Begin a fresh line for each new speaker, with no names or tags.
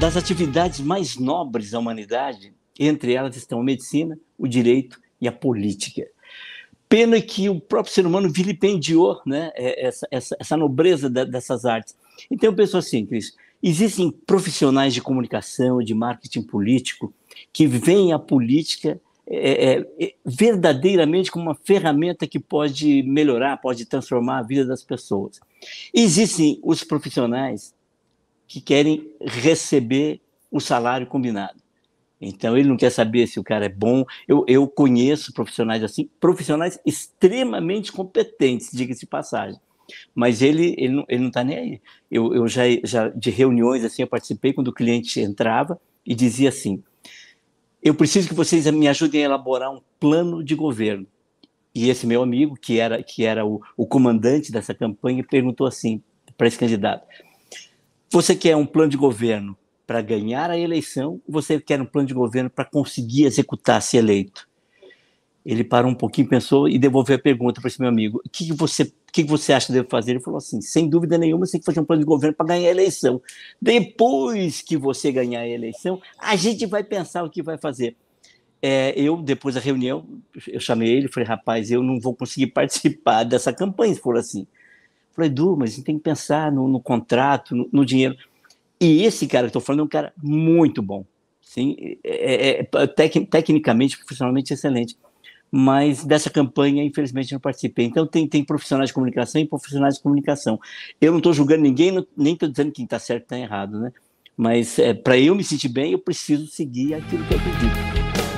das atividades mais nobres da humanidade, entre elas estão a medicina, o direito e a política. Pena que o próprio ser humano vilipendiou né, é, essa, essa, essa nobreza da, dessas artes. Então eu penso assim, Cris, existem profissionais de comunicação, de marketing político, que veem a política é, é, é verdadeiramente como uma ferramenta que pode melhorar, pode transformar a vida das pessoas. Existem os profissionais que querem receber o salário combinado. Então, ele não quer saber se o cara é bom. Eu, eu conheço profissionais assim, profissionais extremamente competentes, diga-se de passagem. Mas ele, ele não está ele não tá nem aí. Eu, eu já, já, de reuniões, assim, eu participei quando o cliente entrava e dizia assim: eu preciso que vocês me ajudem a elaborar um plano de governo. E esse meu amigo, que era, que era o, o comandante dessa campanha, perguntou assim para esse candidato: você quer um plano de governo para ganhar a eleição, você quer um plano de governo para conseguir executar se eleito. Ele parou um pouquinho, pensou e devolveu a pergunta para esse meu amigo: o que, que você o que você acha que fazer? Ele falou assim: sem dúvida nenhuma, você tem que fazer um plano de governo para ganhar a eleição. Depois que você ganhar a eleição, a gente vai pensar o que vai fazer. É, eu, depois da reunião, eu chamei ele e falei: rapaz, eu não vou conseguir participar dessa campanha, se for assim. Falei, Edu, mas a gente tem que pensar no, no contrato, no, no, dinheiro. E esse cara que estou falando é um cara muito bom. Sim, é é, é, é, tec, tecnicamente, profissionalmente excelente. Mas dessa campanha, infelizmente, não participei. Então, tem, tem profissionais de comunicação e profissionais de comunicação. Eu não estou julgando ninguém, não, nem estou dizendo quem está certo e está errado, né? Mas é, para eu me sentir bem, eu preciso seguir aquilo que eu acredito.